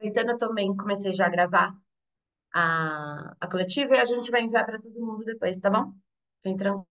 Caetano, eu também comecei já a gravar a, a coletiva e a gente vai enviar para todo mundo depois, tá bom? Fiquem tranquilos.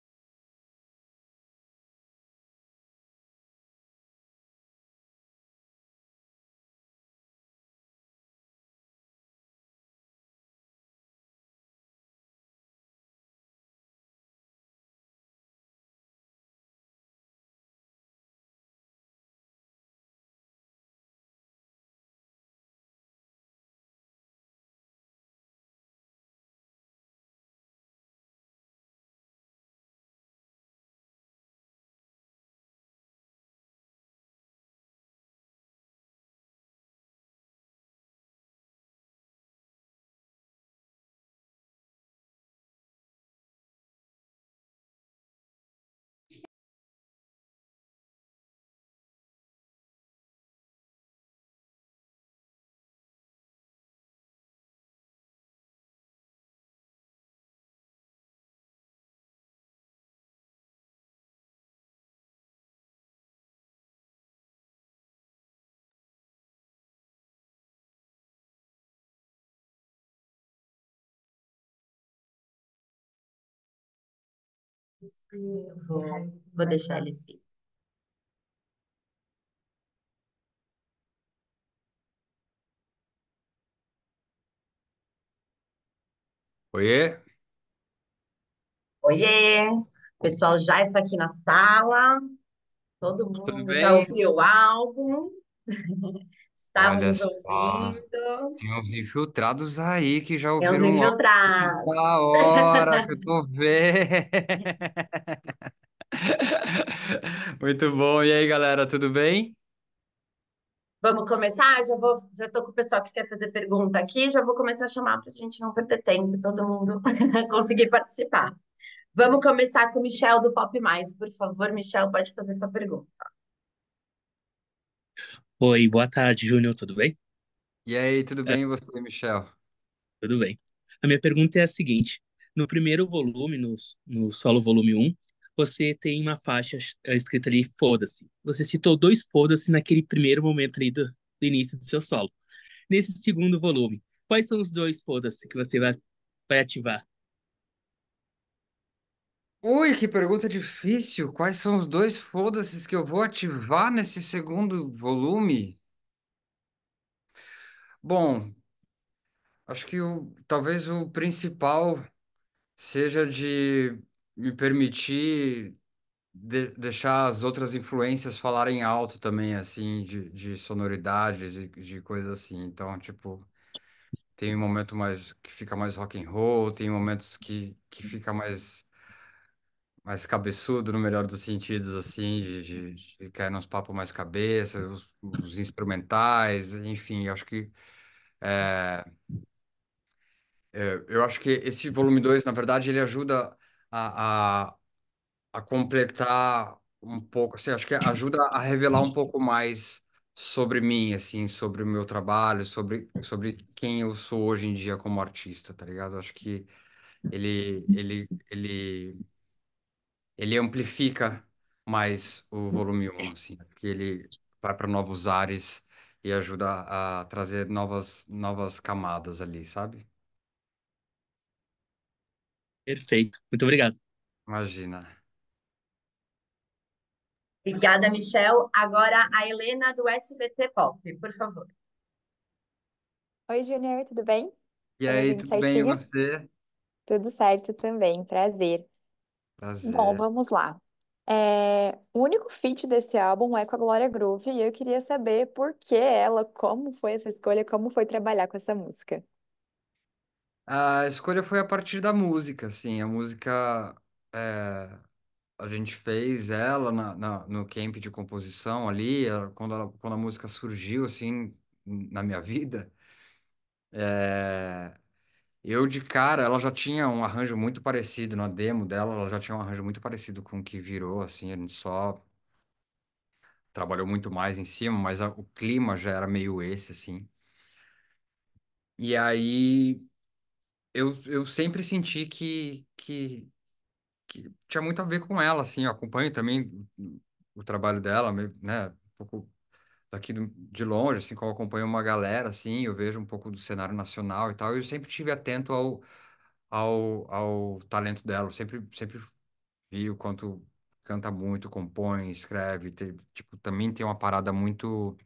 vou, vou deixar ele vir. Oiê! Oiê! O pessoal já está aqui na sala. Todo mundo já ouviu algo Olha Estávamos só, ouvindo. tem uns infiltrados aí que já Tem uns ouviram logo infiltrados. da hora que eu tô vendo. Muito bom. E aí, galera, tudo bem? Vamos começar? Já vou, já tô com o pessoal que quer fazer pergunta aqui, já vou começar a chamar para a gente não perder tempo, todo mundo conseguir participar. Vamos começar com o Michel do Pop Mais, por favor, Michel, pode fazer sua pergunta. Oi, boa tarde, Júnior, tudo bem? E aí, tudo é. bem e você, Michel? tudo bem. A minha pergunta é a seguinte: no primeiro volume, no, no solo volume 1, você tem uma faixa eh, escrita ali, foda-se. Você citou dois foda-se naquele primeiro momento ali do, do início do seu solo. Nesse segundo volume, quais são os dois foda-se que você vai, vai ativar? Ui, que pergunta difícil. Quais são os dois foda se que eu vou ativar nesse segundo volume? Bom, acho que o, talvez o principal seja de me permitir de- deixar as outras influências falarem alto também, assim, de, de sonoridades e de coisas assim. Então, tipo, tem um momento mais que fica mais rock and roll, tem momentos que, que fica mais mais cabeçudo, no melhor dos sentidos, assim, de, de, de cair é nos papos mais cabeça, os, os instrumentais, enfim, acho que. é, eu acho que esse volume 2, na verdade, ele ajuda a, a, a completar um pouco, assim, acho que ajuda a revelar um pouco mais sobre mim, assim, sobre o meu trabalho, sobre, sobre quem eu sou hoje em dia como artista, tá ligado? Acho que ele, ele, ele ele amplifica mais o volume 1, assim, porque ele vai para novos ares e ajuda a trazer novas, novas camadas ali, sabe? Perfeito. Muito obrigado. Imagina. Obrigada, Michel. Agora a Helena do SBT Pop, por favor. Oi, Junior, tudo bem? E aí, tudo bem? E você? Tudo certo também, prazer. Prazer. Bom, vamos lá. É, o único feat desse álbum é com a Glória Groove e eu queria saber por que ela, como foi essa escolha, como foi trabalhar com essa música. A escolha foi a partir da música, assim, a música é, a gente fez ela na, na- no camp de composição ali, quando, ela- quando a música surgiu, assim, na minha vida, é, eu, de cara, ela já tinha um arranjo muito parecido na demo dela, ela já tinha um arranjo muito parecido com o que virou, assim, a gente só trabalhou muito mais em cima, mas a, o clima já era meio esse, assim. E aí eu, eu sempre senti que, que, que tinha muito a ver com ela, assim, eu acompanho também o trabalho dela, né, um pouco daqui de longe, assim, como eu acompanho uma galera, assim, eu vejo um pouco do cenário nacional e tal, eu sempre tive atento ao, ao, ao talento dela, eu sempre, sempre vi o quanto canta muito, compõe, escreve, tem, tipo, também tem uma parada muito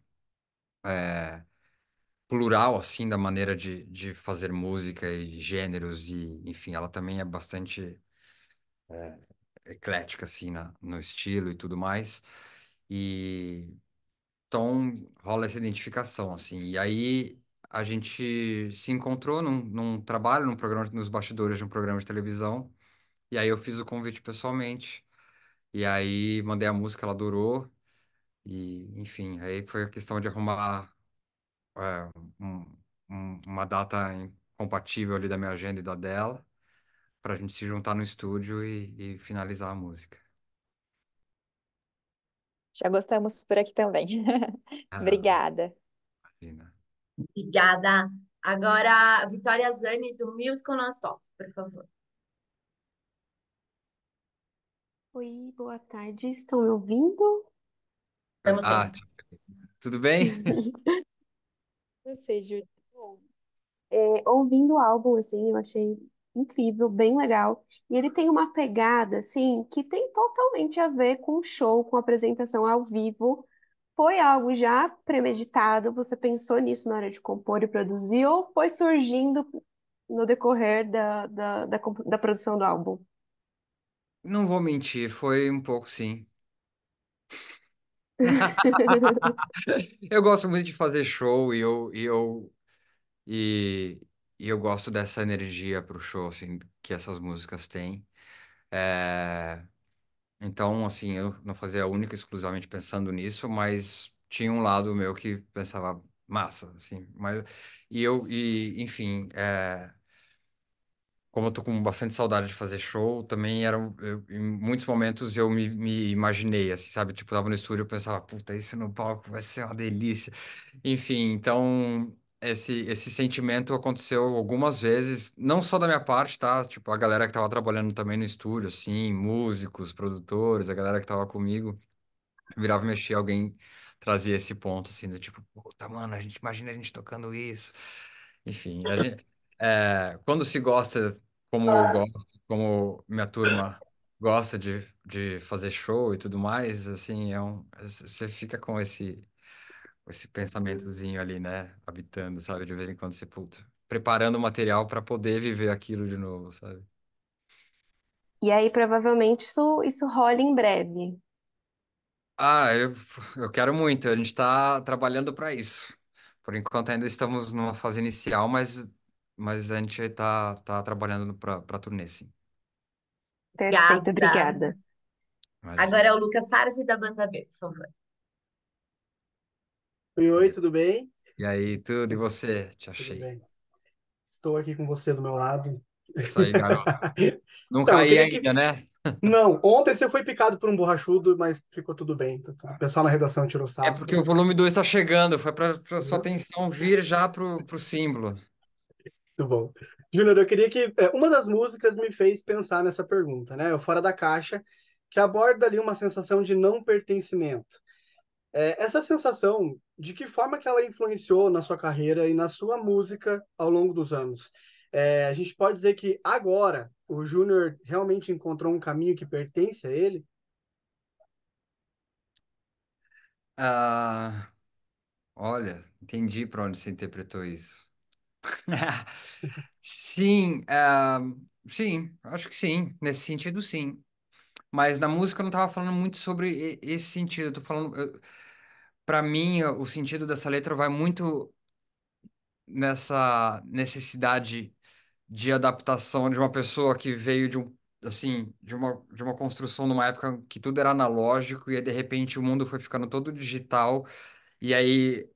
é, plural, assim, da maneira de, de fazer música e gêneros e, enfim, ela também é bastante é, eclética, assim, na, no estilo e tudo mais, e então rola essa identificação, assim. E aí a gente se encontrou num, num trabalho, num programa, nos bastidores de um programa de televisão. E aí eu fiz o convite pessoalmente. E aí mandei a música, ela durou. E, enfim, aí foi a questão de arrumar é, um, um, uma data compatível ali da minha agenda e da dela, para a gente se juntar no estúdio e, e finalizar a música. Já gostamos por aqui também. Ah, Obrigada. Imagina. Obrigada. Agora, Vitória Zani, do Musical Nonstop, por favor. Oi, boa tarde. Estão me ouvindo? Estamos ah, tá. tudo bem? Você, Júlio? É, ouvindo o álbum, assim, eu achei incrível, bem legal. E ele tem uma pegada, assim, que tem totalmente a ver com show, com apresentação ao vivo. Foi algo já premeditado? Você pensou nisso na hora de compor e produzir? Ou foi surgindo no decorrer da, da, da, da produção do álbum? Não vou mentir, foi um pouco sim. eu gosto muito de fazer show e eu, e eu e e eu gosto dessa energia pro show, assim, que essas músicas têm. É... Então, assim, eu não fazia única exclusivamente pensando nisso, mas tinha um lado meu que pensava massa, assim, mas e eu e enfim, é... como eu tô com bastante saudade de fazer show, também eram eu, em muitos momentos eu me, me, imaginei, assim, sabe, tipo, tava no estúdio, e pensava, puta, isso no palco vai ser uma delícia. Enfim, então esse, esse sentimento aconteceu algumas vezes, não só da minha parte, tá? Tipo, a galera que tava trabalhando também no estúdio, assim, músicos, produtores, a galera que tava comigo, virava e mexia, alguém trazia esse ponto, assim, do tipo, puta, mano, a gente imagina a gente tocando isso. Enfim, a gente, é, quando se gosta como eu gosto, como minha turma gosta de, de fazer show e tudo mais, assim, é um, você fica com esse esse pensamentozinho ali, né? Habitando, sabe? De vez em quando você, puta, preparando o material para poder viver aquilo de novo, sabe? E aí, provavelmente, isso, isso rola em breve. Ah, eu, eu quero muito. A gente está trabalhando para isso. Por enquanto, ainda estamos numa fase inicial, mas, mas a gente está tá trabalhando para turnê, sim. Perfeito, Obrigada. obrigada. Agora é o Lucas Sars e da Banda B, por favor. Oi, oi, tudo bem? E aí, tudo e você? Te Tudo achei. bem. Estou aqui com você do meu lado. É isso aí, garoto. Não então, caí que. ainda, né? Não, ontem você foi picado por um borrachudo, mas ficou tudo bem. O pessoal na redação tirou É porque o volume 2 está chegando, foi para sua atenção vir já pro, pro símbolo. bom. Júnior, eu queria que. É, uma das músicas me fez pensar nessa pergunta, né? É o Fora da Caixa, que aborda ali uma sensação de não pertencimento. É, essa sensação de que forma que ela influenciou na sua carreira e na sua música ao longo dos anos. É, a gente pode dizer que agora o Júnior realmente encontrou um caminho que pertence a ele? Ah, olha, entendi para onde você interpretou isso. sim, uh, sim, acho que sim, nesse sentido sim. Mas na música eu não estava falando muito sobre esse sentido, eu tô falando... Eu para mim, o sentido dessa letra vai muito nessa necessidade de adaptação de uma pessoa que veio de um assim de uma de uma construção numa época que tudo era analógico e aí, de repente o mundo foi ficando todo digital e aí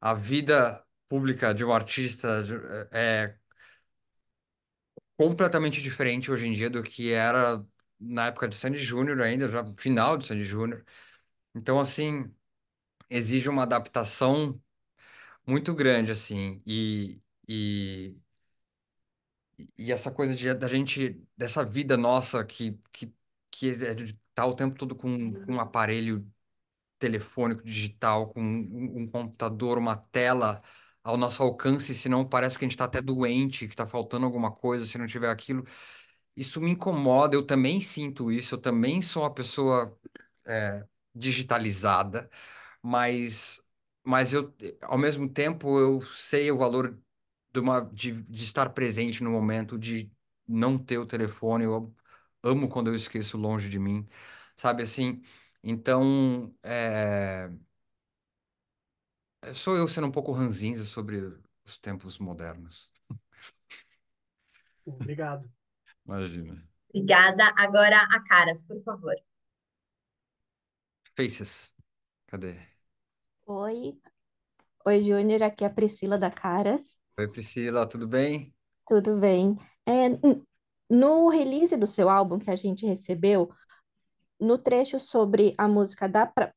a vida pública de um artista é, é completamente diferente hoje em dia do que era na época de Sandy Júnior ainda já final de Sandy Júnior então, assim, exige uma adaptação muito grande, assim, e, e, e essa coisa de, da gente, dessa vida nossa que, que, que é de tá o tempo todo com, com um aparelho telefônico digital, com um, um computador, uma tela ao nosso alcance, senão parece que a gente está até doente, que está faltando alguma coisa, se não tiver aquilo. Isso me incomoda, eu também sinto isso, eu também sou uma pessoa. é, digitalizada, mas, mas eu, ao mesmo tempo, eu sei o valor de, uma, de, de estar presente no momento, de não ter o telefone. Eu amo quando eu esqueço longe de mim, sabe assim? Então, é... sou eu sendo um pouco ranzinza sobre os tempos modernos. Obrigado. Imagina. Obrigada. Agora a Caras, por favor. Faces. Cadê? Oi. Oi, Júnior. Aqui é a Priscila da Caras. Oi, Priscila, tudo bem? Tudo bem? É, no release do seu álbum que a gente recebeu, no trecho sobre a música da Pra,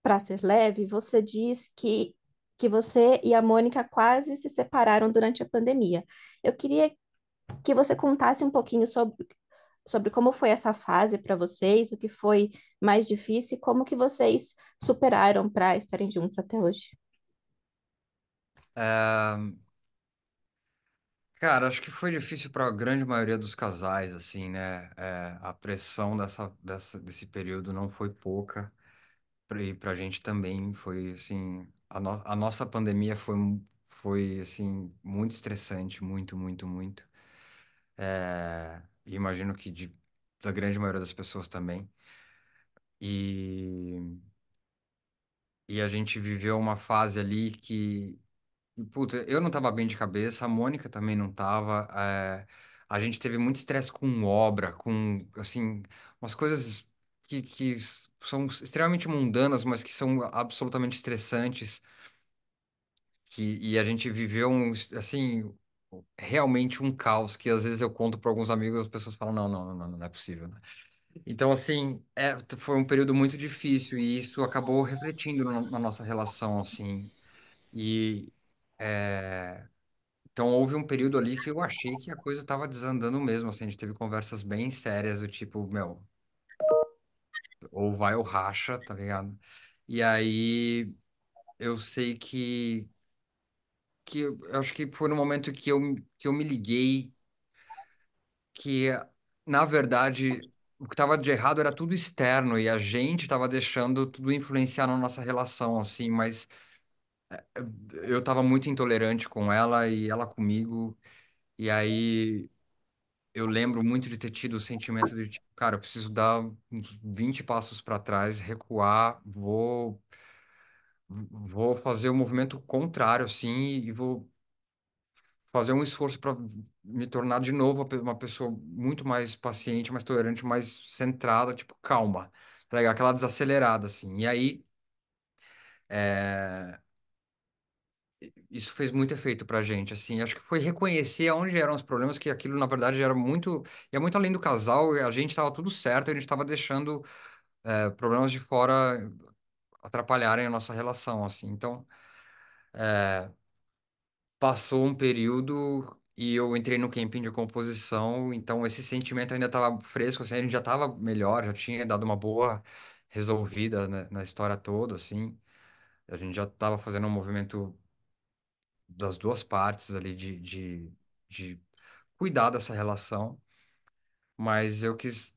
pra Ser Leve, você diz que, que você e a Mônica quase se separaram durante a pandemia. Eu queria que você contasse um pouquinho sobre, sobre como foi essa fase para vocês, o que foi mais difícil e como que vocês superaram para estarem juntos até hoje. É... Cara, acho que foi difícil para a grande maioria dos casais, assim, né? É, a pressão dessa, dessa, desse período não foi pouca. E para a gente também foi, assim, a, no a nossa pandemia foi, foi, assim, muito estressante, muito, muito, muito. É e imagino que de, da grande maioria das pessoas também. E, e a gente viveu uma fase ali que, puta, eu não estava bem de cabeça, a Mônica também não estava é, eh, a gente teve muito estresse com obra, com, assim, umas coisas que, que são extremamente mundanas, mas que são absolutamente estressantes. Que, e a gente viveu, um, assim, realmente um caos que às vezes eu conto para alguns amigos, as pessoas falam: não, não, não, não, é possível. Né? Então, assim, é, foi um período muito difícil e isso acabou refletindo no, na nossa relação, assim. E é, então houve um período ali que eu achei que a coisa estava desandando mesmo, assim, a gente teve conversas bem sérias do tipo, meu, ou vai ou racha, tá ligado? E aí eu sei que que eu acho que foi no momento que eu, que eu me liguei que, na verdade, o que estava de errado era tudo externo e a gente estava deixando tudo influenciar na nossa relação, assim, mas é, é, eu estava muito intolerante com ela e ela comigo, e aí eu lembro muito de ter tido o sentimento de, tipo, cara, eu preciso dar uns 20 passos para trás, recuar, vou vou fazer o um movimento contrário, assim, e vou fazer um esforço para me tornar de novo uma pessoa muito mais paciente, mais tolerante, mais centrada, tipo, calma, tá Aquela desacelerada, assim. E aí, é... isso fez muito efeito pra gente, assim. Acho que foi reconhecer onde eram os problemas, que aquilo, na verdade, era muito... Ia é muito além do casal, a gente tava tudo certo, a gente tava deixando é, problemas de fora atrapalharem a nossa relação, assim. Então, é, passou um período e eu entrei no camping de composição, então esse sentimento ainda estava fresco, assim, a gente já estava melhor, já tinha dado uma boa resolvida né, na história toda, assim. A gente já estava fazendo um movimento das duas partes ali de, de, de cuidar dessa relação, mas eu quis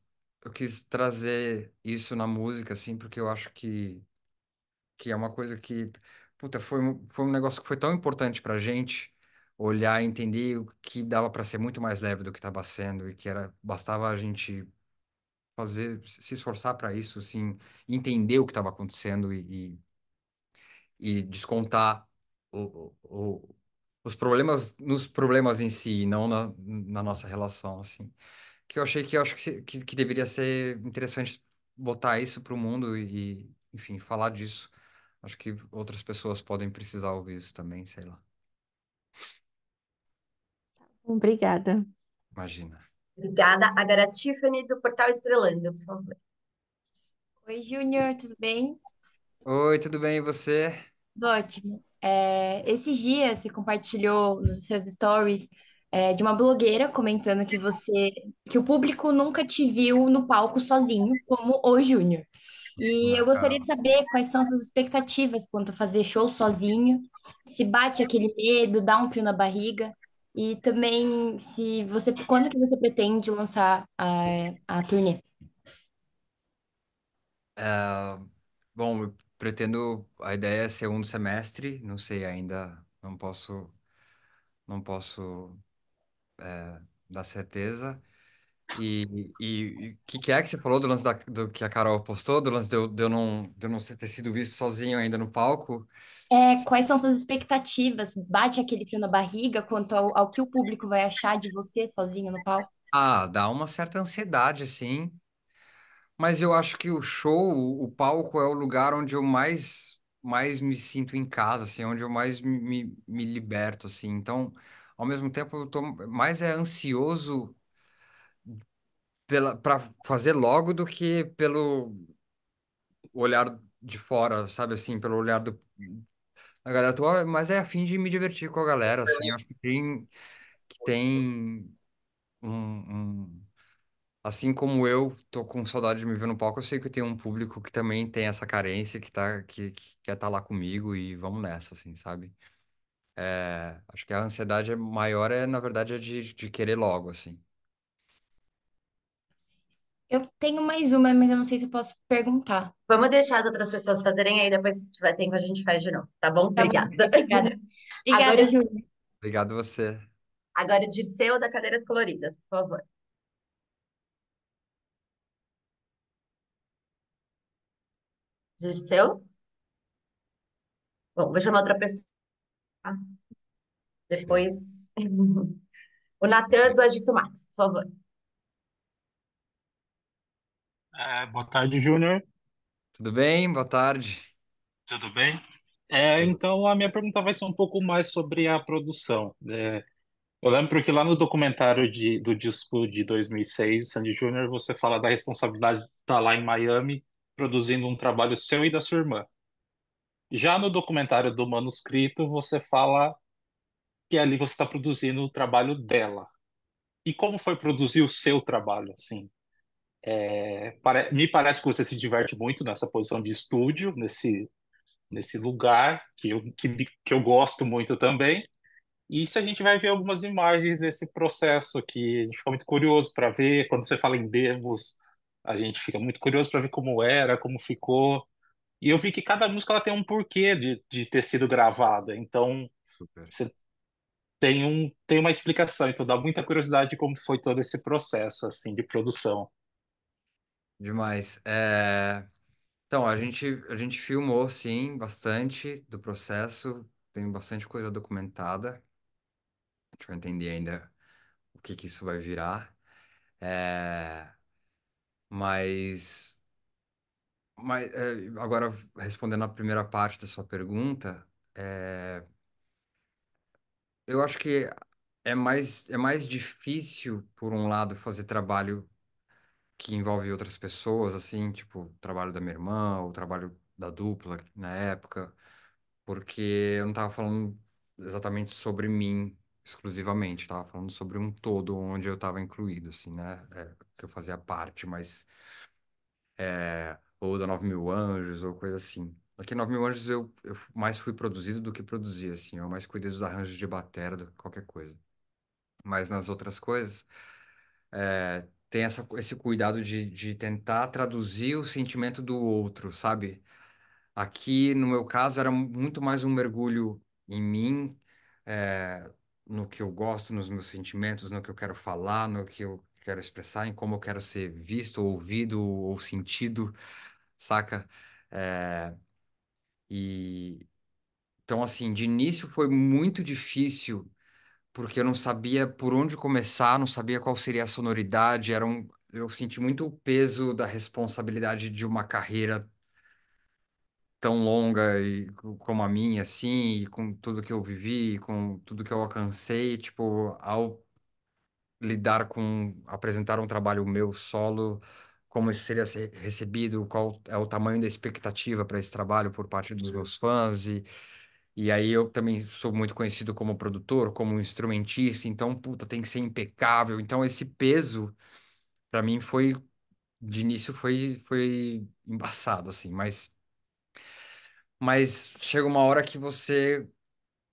eu quis trazer isso na música, assim, porque eu acho que que é uma coisa que, puta, foi, foi um negócio que foi tão importante pra gente olhar e entender o que dava para ser muito mais leve do que estava tá sendo e que era bastava a gente fazer se esforçar para isso assim entender o que estava acontecendo e, e, e descontar o, o, os problemas nos problemas em si não na, na nossa relação assim que eu achei que eu acho que, que, que deveria ser interessante botar isso para o mundo e enfim falar disso Acho que outras pessoas podem precisar ouvir isso também, sei lá. Tá obrigada. Imagina. Obrigada. Agora a Tiffany do Portal Estrelando, por favor. Oi, Júnior, tudo bem? Oi, tudo bem, e você? Tudo ótimo. É, esses dias você compartilhou nos seus stories é, de uma blogueira comentando que você que o público nunca te viu no palco sozinho, como o Júnior. E é eu gostaria de saber quais são suas expectativas quanto a fazer show sozinho, se bate aquele medo, dá um frio na barriga, e também se você quando que você pretende lançar a, a turnê? Uh, bom, eu pretendo, a ideia é segundo semestre, não sei ainda, não posso, não posso é, dar certeza. E, o que, que, é que você falou do lance da, do que a Carol postou, do lance de eu, de eu não, de eu não ter sido visto sozinho ainda no palco? É, quais são suas expectativas? Bate aquele frio na barriga quanto ao, ao que o público vai achar de você sozinho no palco? Ah, dá uma certa ansiedade, assim. Mas eu acho que o show, o palco, é o lugar onde eu mais, mais me sinto em casa, assim, onde eu mais me, me liberto, assim. Então, ao mesmo tempo, eu tô mais é ansioso para fazer logo do que pelo olhar de fora, sabe assim, pelo olhar do da galera atual, mas é a fim de me divertir com a galera, assim, acho que tem que tem um, um, assim como eu tô com saudade de me ver no palco, eu sei que tem um público que também tem essa carência, que tá que, que quer estar tá lá comigo e vamos nessa, assim, sabe? É, acho que a ansiedade maior é, na verdade, é de, de querer logo, assim. Eu tenho mais uma, mas eu não sei se eu posso perguntar. Vamos deixar as outras pessoas fazerem aí, depois se tiver tempo a gente faz de novo, tá bom? Tá Obrigada. Bom, obrigada. Obrigada, Agora... Júlia. Obrigado você. Agora o Dirceu da Cadeiras Coloridas, por favor. Dirceu? Bom, vou chamar outra pessoa. Depois. o Natan do Agito Max, por favor. É, boa tarde, Júnior. Tudo bem? Boa tarde. Tudo bem? É, então, a minha pergunta vai ser um pouco mais sobre a produção. É, eu lembro que lá no documentário de, do disco de 2006, Sandy Júnior, você fala da responsabilidade de estar tá lá em Miami produzindo um trabalho seu e da sua irmã. Já no documentário do manuscrito, você fala que ali você está produzindo o trabalho dela. E como foi produzir o seu trabalho, assim? É, pare... me parece que você se diverte muito nessa posição de estúdio, nesse, nesse lugar que eu, que, que eu gosto muito também. E se a gente vai ver algumas imagens desse processo que a gente fica muito curioso para ver. Quando você fala em demos, a gente fica muito curioso para ver como era, como ficou. E eu vi que cada música ela tem um porquê de, de ter sido gravada. Então, Super. você tem, um, tem uma explicação. Então, dá muita curiosidade de como foi todo esse processo assim de produção. Demais. É, Então, a gente, a gente filmou, sim, bastante do processo, tem bastante coisa documentada. A gente vai entender ainda o que que isso vai virar. É, Mas, mas é, agora, respondendo à primeira parte da sua pergunta, é, eu acho que é mais, é mais difícil, por um lado, fazer trabalho que envolve outras pessoas, assim, tipo, o trabalho da minha irmã, o trabalho da dupla na época, porque eu não tava falando exatamente sobre mim exclusivamente, tava falando sobre um todo onde eu tava incluído, assim, né? É, que eu fazia parte, mas. É, ou da Nove Mil Anjos, ou coisa assim. Aqui em Nove Mil Anjos eu, eu mais fui produzido do que produzi, assim, eu mais cuidei dos arranjos de bateria do que qualquer coisa. Mas nas outras coisas, é, tem essa, esse cuidado de, de tentar traduzir o sentimento do outro, sabe? Aqui, no meu caso, era muito mais um mergulho em mim, é, no que eu gosto, nos meus sentimentos, no que eu quero falar, no que eu quero expressar, em como eu quero ser visto, ouvido ou sentido, saca? É, e então, assim, de início foi muito difícil porque eu não sabia por onde começar, não sabia qual seria a sonoridade, era um, eu senti muito o peso da responsabilidade de uma carreira tão longa e, como a minha, assim, e com tudo que eu vivi, com tudo que eu alcancei, tipo, ao lidar com apresentar um trabalho meu solo, como isso seria recebido, qual é o tamanho da expectativa para esse trabalho por parte dos meus fãs e e aí eu também sou muito conhecido como produtor, como instrumentista, então, puta, tem que ser impecável. Então, esse peso, para mim, foi. De início foi, foi embaçado, assim, mas. Mas chega uma hora que você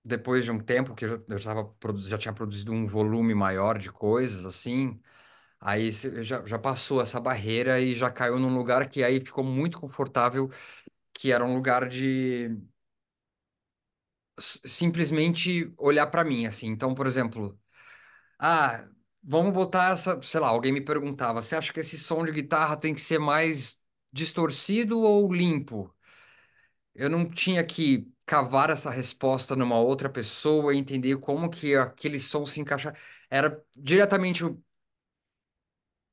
depois de um tempo que eu já, eu já tinha produzido um volume maior de coisas, assim, aí já, já passou essa barreira e já caiu num lugar que aí ficou muito confortável, que era um lugar de, simplesmente olhar para mim, assim. Então, por exemplo, ah, vamos botar essa, sei lá, alguém me perguntava, você acha que esse som de guitarra tem que ser mais distorcido ou limpo? Eu não tinha que cavar essa resposta numa outra pessoa e entender como que aquele som se encaixa. Era diretamente o...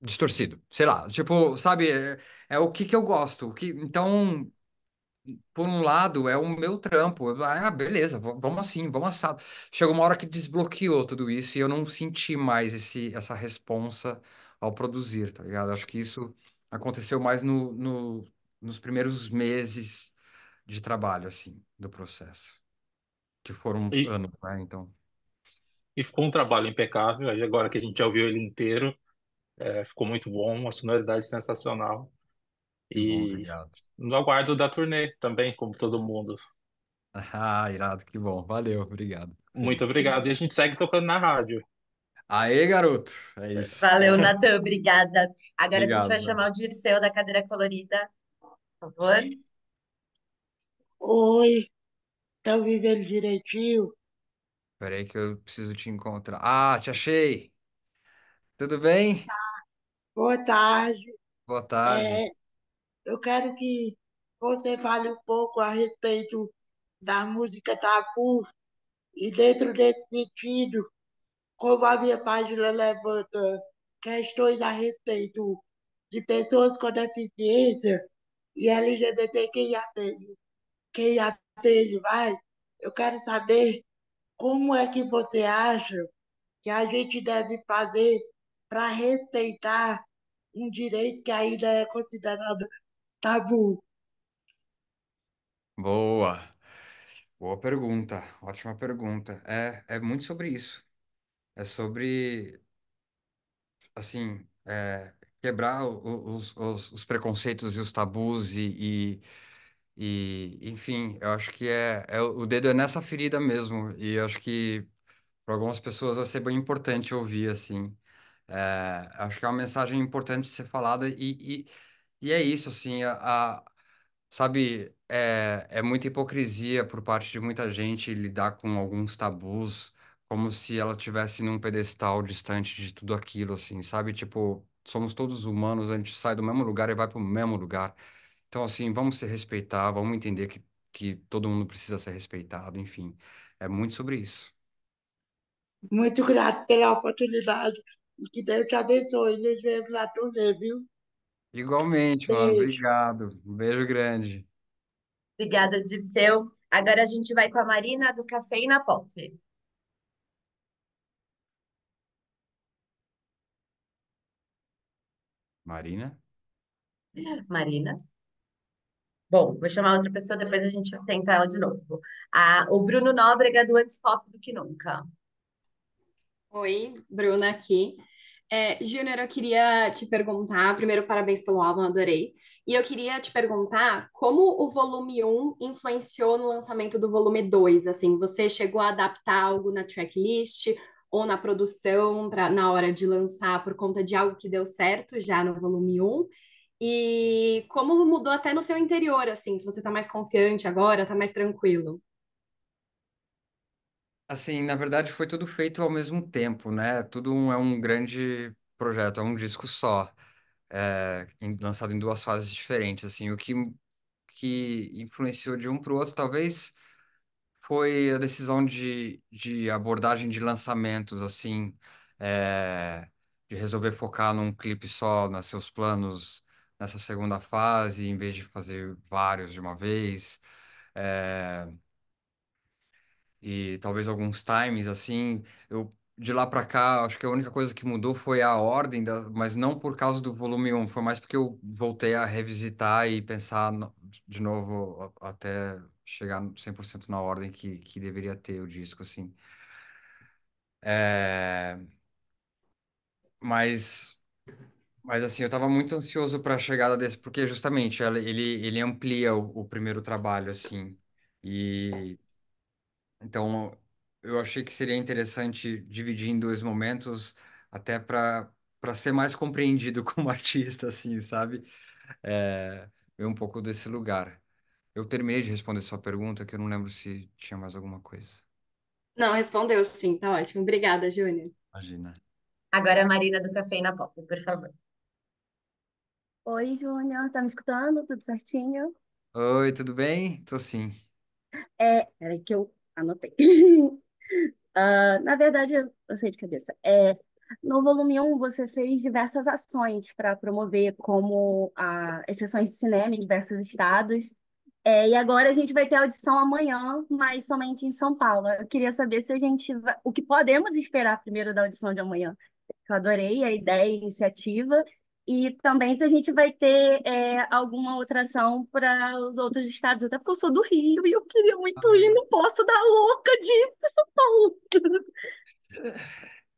distorcido, sei lá, tipo, sabe, é, é o que que eu gosto, o que... então por um lado, é o meu trampo. Eu, ah, beleza, vamos assim, vamos assado. Chegou uma hora que desbloqueou tudo isso e eu não senti mais esse, essa responsa ao produzir, tá ligado? Acho que isso aconteceu mais no, no, nos primeiros meses de trabalho, assim, do processo. Que foram e, anos, né? Então. E ficou um trabalho impecável. Agora que a gente já ouviu ele inteiro, é, ficou muito bom, uma sonoridade sensacional. E Obrigado. no aguardo da turnê também, como todo mundo. Ah, irado, que bom. Valeu, obrigado. Muito obrigado. E a gente segue tocando na rádio. Aê, garoto. É, é. isso. Valeu, Natan, obrigada. Agora obrigado, a gente vai chamar o Dirceu da cadeira colorida. Por favor. Oi, tá ouvindo direitinho? Peraí que eu preciso te encontrar. Ah, te achei. Tudo bem? Tá. Boa tarde. Boa tarde. É, eu quero que você fale um pouco a respeito da música tabu e dentro desse sentido, como a minha página levanta questões a respeito de pessoas com deficiência e LGBTQIA+, QIA+, vai, eu quero saber como é que você acha que a gente deve fazer para respeitar um direito que ainda é considerado tabu? Boa, boa pergunta, ótima pergunta. É, é muito sobre isso. É sobre, assim, é, quebrar os, os, os preconceitos e os tabus e, e- E, enfim, eu acho que é, é o dedo é nessa ferida mesmo. E eu acho que para algumas pessoas vai ser bem importante ouvir, assim. É, acho que é uma mensagem importante de ser falada e, e é isso, assim, a, a sabe, é, é muita hipocrisia por parte de muita gente lidar com alguns tabus como se ela tivesse num pedestal distante de tudo aquilo, assim, sabe? Tipo, somos todos humanos, a gente sai do mesmo lugar e vai para o mesmo lugar. Então, assim, vamos se respeitar, vamos entender que, que todo mundo precisa ser respeitado, enfim, é muito sobre isso. Muito grato pela oportunidade e que Deus te abençoe. Nos vemos lá também viu? Igualmente, mano. Beijo. Obrigado. Um beijo grande. Obrigada, Dirceu. Agora a gente vai com a Marina do café na Pop. Marina? Marina? Bom, vou chamar outra pessoa, depois a gente tenta ela de novo. Ah, o Bruno Nóbrega do Antes Pop do que Nunca. Oi, Bruna aqui. É, Júnior, eu queria te perguntar, primeiro, parabéns pelo álbum, adorei. E eu queria te perguntar como o volume 1 influenciou no lançamento do volume 2, assim, você chegou a adaptar algo na tracklist ou na produção pra, na hora de lançar por conta de algo que deu certo já no volume 1? E como mudou até no seu interior, assim, se você está mais confiante agora, está mais tranquilo? Assim, na verdade, foi tudo feito ao mesmo tempo, né? Tudo um- é um grande projeto, é um disco só, é, lançado em duas fases diferentes, assim. O que, que influenciou de um para o outro, talvez, foi a decisão de, de abordagem de lançamentos, assim, é, de resolver focar num clipe só, nos seus planos nessa segunda fase, em vez de fazer vários de uma vez. É, e talvez alguns times assim. Eu de lá para cá, acho que a única coisa que mudou foi a ordem, da, mas não por causa do volume 1, foi mais porque eu voltei a revisitar e pensar no, de novo até chegar 100% na ordem que, que deveria ter o disco, assim. É... Mas, mas, assim, eu estava muito ansioso para a chegada desse, porque justamente ele, ele amplia o, o primeiro trabalho, assim, e então, eu achei que seria interessante dividir em dois momentos, até para para ser mais compreendido como artista, assim, sabe? É, ver um pouco desse lugar. Eu terminei de responder sua pergunta, que eu não lembro se tinha mais alguma coisa. Não, respondeu sim, tá ótimo. Obrigada, Júnior. Imagina. Agora a Marina do Café na Pop, por favor. Oi, Júnior, tá me escutando? Tudo certinho? Oi, tudo bem? Tô sim. É, peraí que eu Anotei. uh, na verdade, eu sei de cabeça. É, no volume 1, você fez diversas ações para promover, como a, de cinema em diversos estados. É, e agora a gente vai ter audição amanhã, mas somente em São Paulo. Eu queria saber se a gente vai, o que podemos esperar primeiro da audição de amanhã. Eu adorei a ideia, a iniciativa, e também se a gente vai ter é, alguma outra ação para os outros estados, até porque eu sou do Rio e eu queria muito ir, ah. não posso dar louca de ir para São Paulo.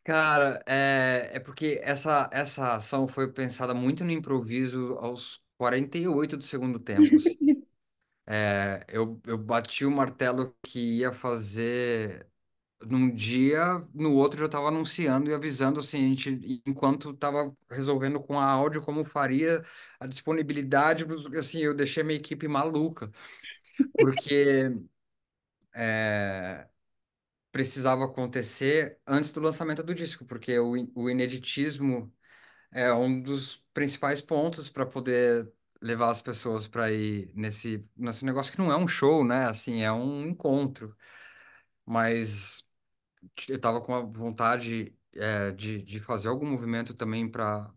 Cara, é, é porque essa, essa ação foi pensada muito no improviso aos 48 do segundo tempo. Assim. É, eu, eu bati o martelo que ia fazer num dia, no outro eu estava anunciando e avisando assim, a gente, enquanto estava resolvendo com a áudio como faria a disponibilidade, assim, eu deixei minha equipe maluca, porque é, precisava acontecer antes do lançamento do disco, porque o, o ineditismo é um dos principais pontos para poder levar as pessoas para ir nesse, nesse negócio que não é um show, né? Assim, é um encontro mas eu estava com a vontade é, de, de fazer algum movimento também para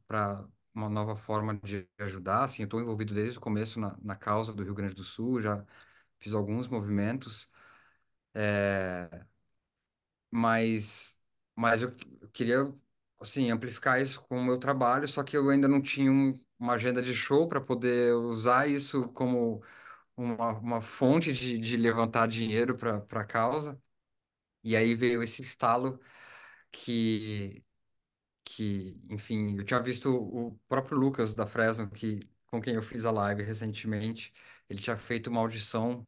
uma nova forma de ajudar. Assim, eu estou envolvido desde o começo na, na causa do Rio Grande do Sul, já fiz alguns movimentos, é, mas, mas eu queria assim, amplificar isso com o meu trabalho, só que eu ainda não tinha um, uma agenda de show para poder usar isso como uma, uma fonte de, de levantar dinheiro para a causa. E aí veio esse estalo que, que enfim, eu tinha visto o próprio Lucas da Fresno, que, com quem eu fiz a live recentemente, ele tinha feito uma audição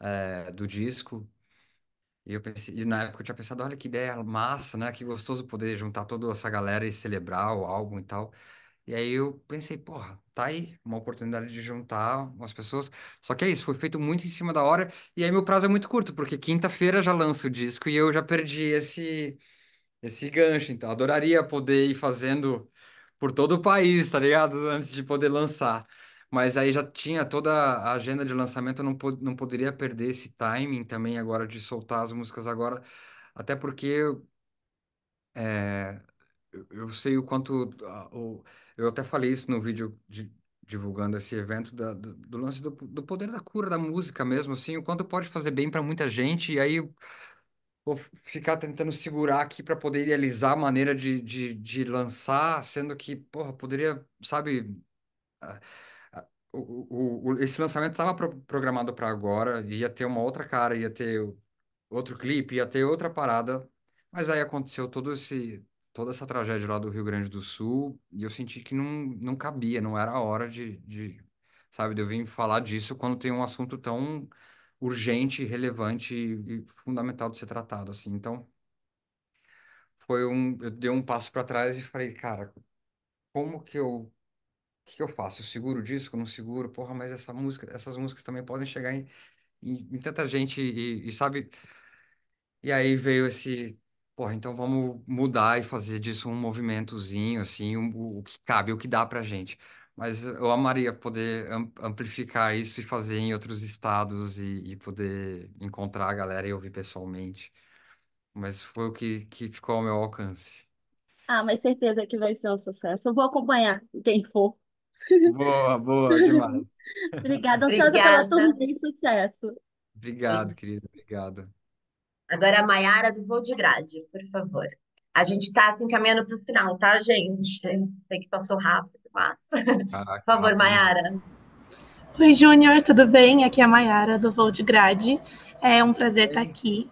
é, do disco. E, eu pensei, e na época eu tinha pensado, olha que ideia massa, né? Que gostoso poder juntar toda essa galera e celebrar o álbum e tal. E aí eu pensei, porra, tá aí, uma oportunidade de juntar umas pessoas. Só que é isso, foi feito muito em cima da hora, e aí meu prazo é muito curto, porque quinta-feira já lança o disco e eu já perdi esse esse gancho. Então, adoraria poder ir fazendo por todo o país, tá ligado? Antes de poder lançar. Mas aí já tinha toda a agenda de lançamento, eu não, pod não poderia perder esse timing também agora de soltar as músicas agora, até porque é, eu sei o quanto a, ah, o, eu até falei isso no vídeo de, divulgando esse evento da, do, do, lance do, do, poder da cura da música mesmo, assim, o quanto pode fazer bem para muita gente, e aí vou ficar tentando segurar aqui para poder idealizar a maneira de, de, de, lançar, sendo que, porra, poderia, sabe. O, o, o, esse lançamento estava pro, programado para agora, ia ter uma outra cara, ia ter outro clipe, ia ter outra parada, mas aí aconteceu todo esse toda essa tragédia lá do Rio Grande do Sul e eu senti que não, não cabia, não era a hora de, de, sabe, de eu vir falar disso quando tem um assunto tão urgente, relevante e fundamental de ser tratado, assim. Então, foi um, eu dei um passo para trás e falei, cara, como que eu, o que, que eu faço? Eu seguro o disco, não seguro? Porra, mas essa música, essas músicas também podem chegar em, em, em tanta gente e, e sabe? E aí veio esse Porra, então vamos mudar e fazer disso um movimentozinho, assim, um- o que cabe, o que dá pra gente. Mas eu amaria poder amplificar isso e fazer em outros estados e, e poder encontrar a galera e ouvir pessoalmente. Mas foi o que, que ficou ao meu alcance. Ah, mas certeza que vai ser um sucesso. Eu vou acompanhar quem for. Boa, boa, demais. Obrigada, ansiosa pela Obrigada. turnê e sucesso. Obrigado, querido, obrigado. Agora a Maiara do Voo de Grade, por favor. A gente está se assim, encaminhando para o final, tá, gente? Sei que passou rápido, mas. Caraca, por favor, Maiara. Oi, Júnior, tudo bem? Aqui é a Maiara do Voo de Grade. É um prazer estar tá aqui.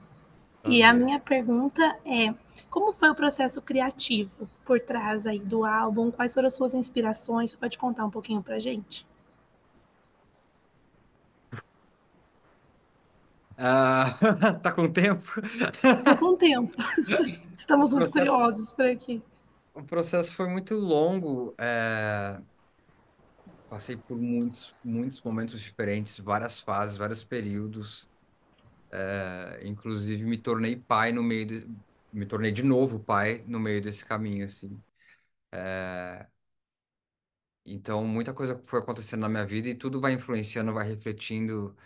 E a minha pergunta é: como foi o processo criativo por trás aí do álbum? Quais foram as suas inspirações? Você pode contar um pouquinho pra gente? Uh, tá com tempo? Tá com tempo. Estamos muito processo, curiosos por aqui. O processo foi muito longo. É... Passei por muitos, muitos momentos diferentes, várias fases, vários períodos. É... Inclusive me tornei pai no meio, de... me tornei de novo pai no meio desse caminho, assim. É... Então muita coisa foi acontecendo na minha vida e tudo vai influenciando, vai refletindo.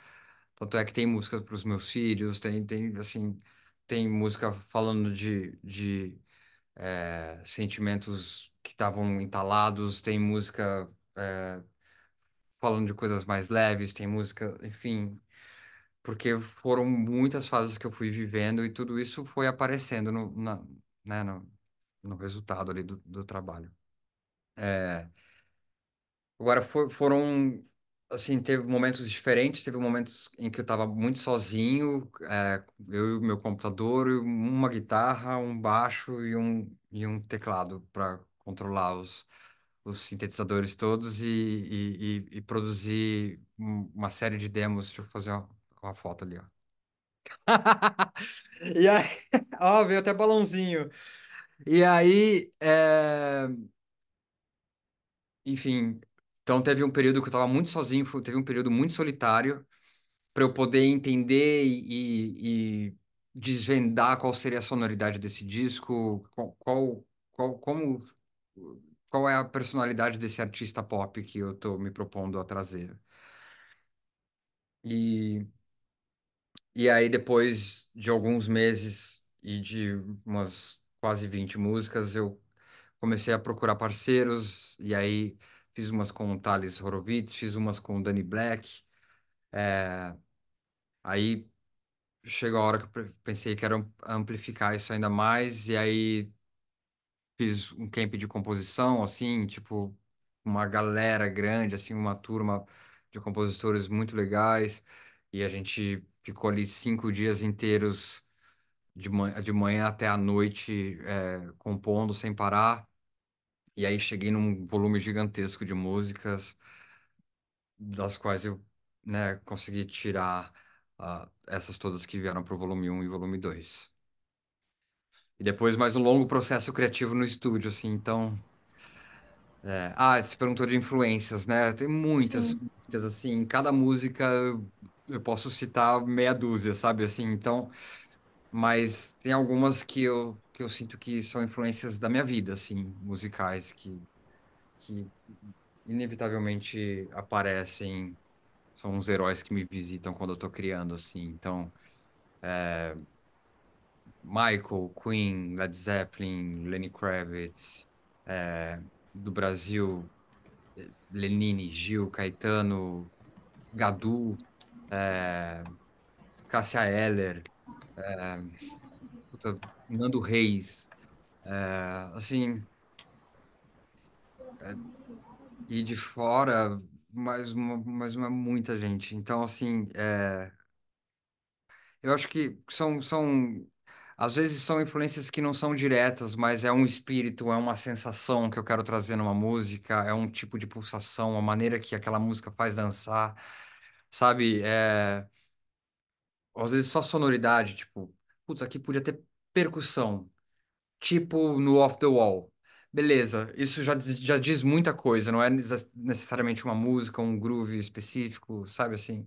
Tanto é que tem músicas para os meus filhos, tem, tem, assim, tem música falando de, de é, sentimentos que estavam entalados, tem música é, falando de coisas mais leves, tem música, enfim, porque foram muitas fases que eu fui vivendo e tudo isso foi aparecendo no, na, né, no, no, resultado ali do, do trabalho. É... Agora, for, foram assim, teve momentos diferentes, teve momentos em que eu estava muito sozinho, é, eu e o meu computador, uma guitarra, um baixo e um, e um teclado para controlar os, os sintetizadores todos e, e, e, e, produzir uma série de demos. Deixa eu fazer uma, uma foto ali, ó. e aí, ó, veio até balãozinho. E aí, é... enfim, então teve um período que eu estava muito sozinho, teve um período muito solitário para eu poder entender e, e, desvendar qual seria a sonoridade desse disco, qual, qual, como, qual é a personalidade desse artista pop que eu estou me propondo a trazer. E, e aí, depois de alguns meses e de umas quase 20 músicas, eu comecei a procurar parceiros, e aí fiz umas com o Thales Horowitz, fiz umas com o Danny Black. É... Aí chegou a hora que eu pensei que era amplificar isso ainda mais, e aí fiz um camp de composição, assim, tipo, uma galera grande, assim, uma turma de compositores muito legais, e a gente ficou ali cinco dias inteiros, de manhã, de manhã até a noite, é, compondo sem parar. E aí cheguei num volume gigantesco de músicas, das quais eu, né, consegui tirar uh, essas todas que vieram para o volume 1 e volume 2. E depois mais um longo processo criativo no estúdio, assim, então... É. Ah, você perguntou de influências, né? Tem muitas, Sim. muitas, assim, em cada música eu posso citar meia dúzia, sabe, assim, então... Mas tem algumas que eu que eu sinto que são influências da minha vida, assim, musicais, que, que inevitavelmente aparecem, são uns heróis que me visitam quando eu tô criando, assim. Então, é, Michael, Queen, Led Zeppelin, Lenny Kravitz, é, do Brasil, Lenine, Gil, Caetano, Gadu, é, Cássia Eller, é, puta, Nando Reis, é, assim, é, e de fora, mais uma, mais uma muita gente. Então, assim, é, eu acho que são, são, às vezes são influências que não são diretas, mas é um espírito, é uma sensação que eu quero trazer numa música, é um tipo de pulsação, a maneira que aquela música faz dançar, sabe? É, às vezes só sonoridade, tipo, putz, aqui podia ter percussão, tipo no Off the Wall. Beleza, isso já diz, já diz muita coisa, não é necessariamente uma música, um groove específico, sabe assim?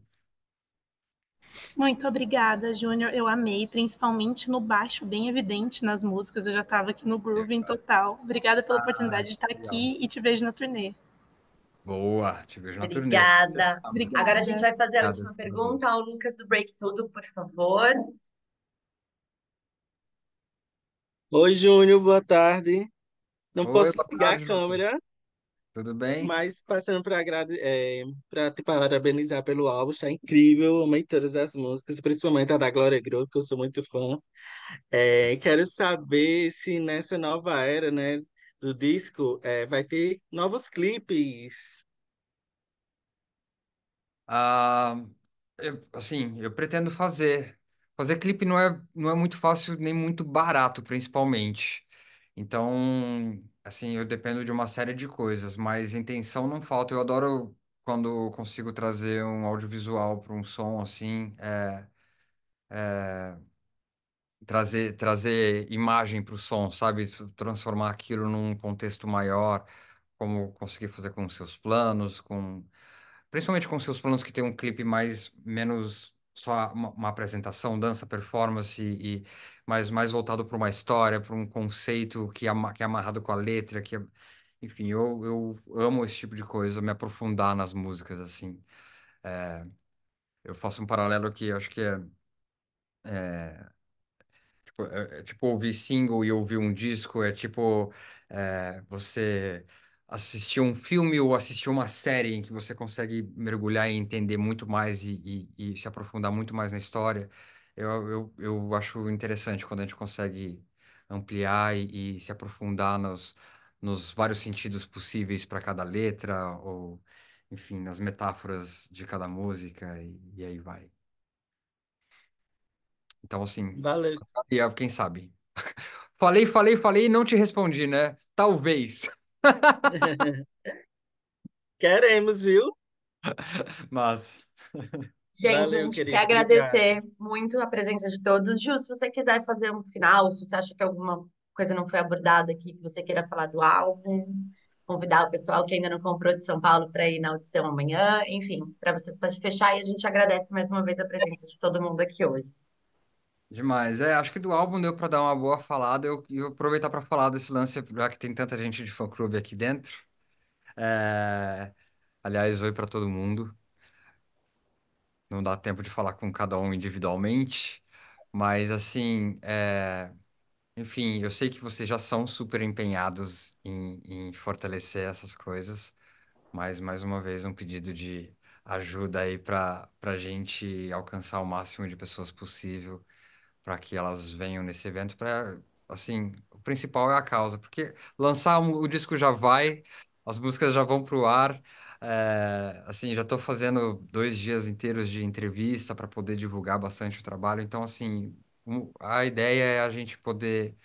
Muito obrigada, Júnior. Eu amei, principalmente no baixo, bem evidente nas músicas. Eu já estava aqui no groove em total. Obrigada pela ah, oportunidade de estar aqui e te vejo na turnê. Boa, te vejo na turnê. Obrigada. Agora a gente vai fazer a última pergunta ao Lucas do Break Tudo, por favor. Oi, Júnior, boa tarde. Não Oi, posso ligar a câmera, Tudo bem? mas passando para é, te parabenizar pelo álbum, está incrível, amei todas as músicas, principalmente a da Glória Groove, que eu sou muito fã. É, quero saber se nessa nova era, né, do disco, é, vai ter novos clipes. Ah, eu- assim, eu pretendo fazer. Fazer clipe não é, não é muito fácil nem muito barato, principalmente. Então, assim, eu dependo de uma série de coisas, mas intenção não falta. Eu adoro quando consigo trazer um audiovisual para um som, assim, é, é, trazer, trazer imagem para o som, sabe? Transformar aquilo num contexto maior, como conseguir fazer com seus planos, com principalmente com seus planos que tem um clipe mais menos só uma, uma apresentação, dança, performance, e, mas mais voltado para uma história, para um conceito que, é que é amarrado com a letra, que é... enfim, eu, eu amo esse tipo de coisa, me aprofundar nas músicas, assim. É... eu faço um paralelo que acho que é... Eh, tipo, é... Tipo, é, tipo, ouvir single e ouvir um disco, é tipo é, você assistir um filme ou assistir uma série em que você consegue mergulhar e entender muito mais e, e, e se aprofundar muito mais na história, eu, eu, eu acho interessante quando a gente consegue ampliar e, e se aprofundar nos, nos vários sentidos possíveis para cada letra, ou, enfim, nas metáforas de cada música, e, e aí vai. Então, assim. Valeu. É, quem sabe? Falei, falei, falei e não te respondi, né? Talvez. Queremos, viu? Mas. Gente, Valeu, a gente quer obrigado. agradecer muito a presença de todos. Ju, se você quiser fazer um final, se você acha que alguma coisa não foi abordada aqui, que você queira falar do álbum, convidar o pessoal que ainda não comprou de São Paulo para ir na audição amanhã, enfim, para você pra fechar e a gente agradece mais uma vez a presença de todo mundo aqui hoje. Demais. É, acho que do álbum deu para dar uma boa falada. Eu, eu aproveitar para falar desse lance, já que tem tanta gente de fã-clube aqui dentro. É, Aliás, oi para todo mundo. Não dá tempo de falar com cada um individualmente, mas assim, é, enfim, eu sei que vocês já são super empenhados em, em fortalecer essas coisas, mas mais uma vez um pedido de ajuda aí para para gente alcançar o máximo de pessoas possível para que elas venham nesse evento, para assim, o principal é a causa, porque lançar um, o disco já vai, as músicas já vão para o ar, é, assim, já estou fazendo dois dias inteiros de entrevista para poder divulgar bastante o trabalho, então, assim, a ideia é a gente poder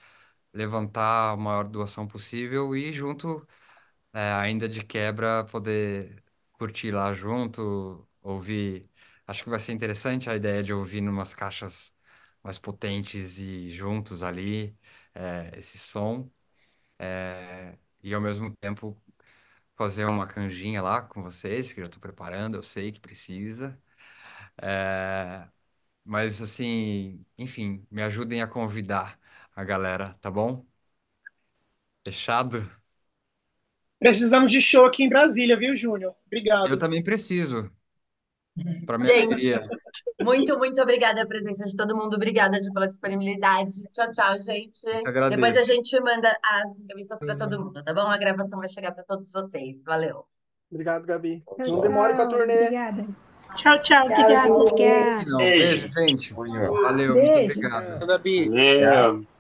levantar a maior doação possível e junto, é, ainda de quebra, poder curtir lá junto, ouvir. Acho que vai ser interessante a ideia de ouvir numas caixas mais potentes e juntos ali, é, esse som, é, e ao mesmo tempo fazer uma canjinha lá com vocês, que eu já estou preparando, eu sei que precisa. É, mas assim, enfim, me ajudem a convidar a galera, tá bom? Fechado? Precisamos de show aqui em Brasília, viu, Júnior? Obrigado. Eu também preciso. Pra minha é gente, alegria. muito, muito obrigada a presença de todo mundo. Obrigada gente, pela disponibilidade. Tchau, tchau, gente. Depois a gente manda as entrevistas para todo mundo, tá bom? A gravação vai chegar para todos vocês. Valeu. Obrigado, Gabi. Tchau, Não demore com a turnê. Obrigada. Tchau, tchau. Obrigada. Beijo, gente. Valeu. Beijo. Muito obrigado. Gabi.